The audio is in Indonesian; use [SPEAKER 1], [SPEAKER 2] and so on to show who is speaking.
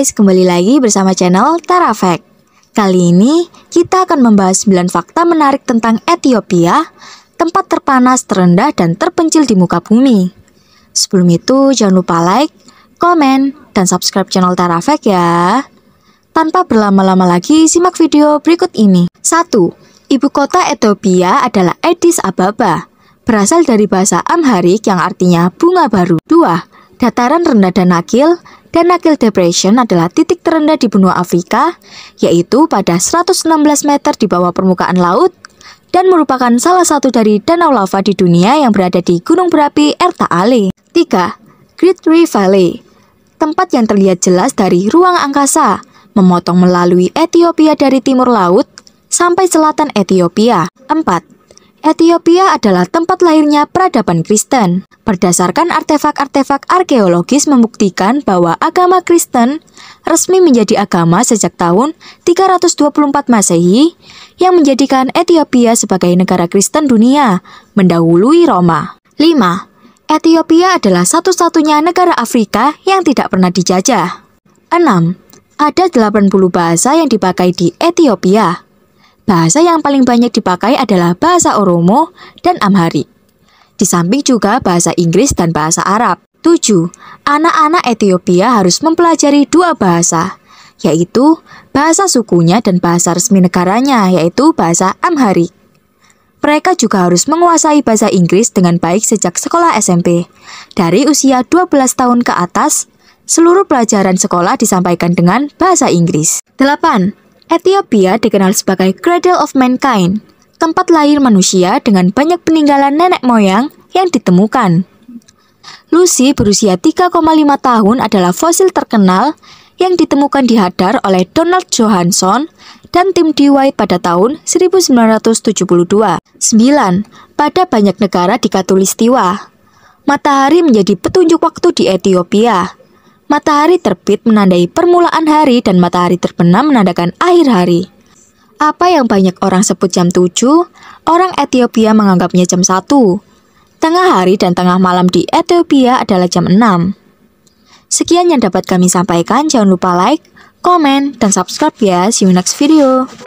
[SPEAKER 1] guys, kembali lagi bersama channel Tarafek. Kali ini kita akan membahas 9 fakta menarik tentang Ethiopia, tempat terpanas, terendah, dan terpencil di muka bumi. Sebelum itu jangan lupa like, komen, dan subscribe channel Tarafek ya. Tanpa berlama-lama lagi, simak video berikut ini. 1. Ibu kota Ethiopia adalah Addis Ababa, berasal dari bahasa Amharik yang artinya bunga baru. 2. Dataran rendah dan Danakil dan Nakil Depression adalah titik terendah di benua Afrika, yaitu pada 116 meter di bawah permukaan laut dan merupakan salah satu dari danau lava di dunia yang berada di gunung berapi Ale. 3. Great Rift Valley Tempat yang terlihat jelas dari ruang angkasa, memotong melalui Ethiopia dari timur laut sampai selatan Ethiopia. 4. Ethiopia adalah tempat lahirnya peradaban Kristen. Berdasarkan artefak-artefak arkeologis membuktikan bahwa agama Kristen resmi menjadi agama sejak tahun 324 Masehi yang menjadikan Ethiopia sebagai negara Kristen dunia, mendahului Roma. 5. Ethiopia adalah satu-satunya negara Afrika yang tidak pernah dijajah. 6. Ada 80 bahasa yang dipakai di Ethiopia bahasa yang paling banyak dipakai adalah bahasa Oromo dan Amhari. Di samping juga bahasa Inggris dan bahasa Arab. 7. Anak-anak Ethiopia harus mempelajari dua bahasa, yaitu bahasa sukunya dan bahasa resmi negaranya, yaitu bahasa Amhari. Mereka juga harus menguasai bahasa Inggris dengan baik sejak sekolah SMP. Dari usia 12 tahun ke atas, seluruh pelajaran sekolah disampaikan dengan bahasa Inggris. 8. Ethiopia dikenal sebagai Cradle of Mankind, tempat lahir manusia dengan banyak peninggalan nenek moyang yang ditemukan. Lucy berusia 3,5 tahun adalah fosil terkenal yang ditemukan di Hadar oleh Donald Johansson dan tim DeWitt pada tahun 1972. 9. Pada banyak negara di Katulistiwa, matahari menjadi petunjuk waktu di Ethiopia. Matahari terbit menandai permulaan hari dan matahari terbenam menandakan akhir hari. Apa yang banyak orang sebut jam 7, orang Ethiopia menganggapnya jam 1. Tengah hari dan tengah malam di Ethiopia adalah jam 6. Sekian yang dapat kami sampaikan, jangan lupa like, komen, dan subscribe ya. See you next video.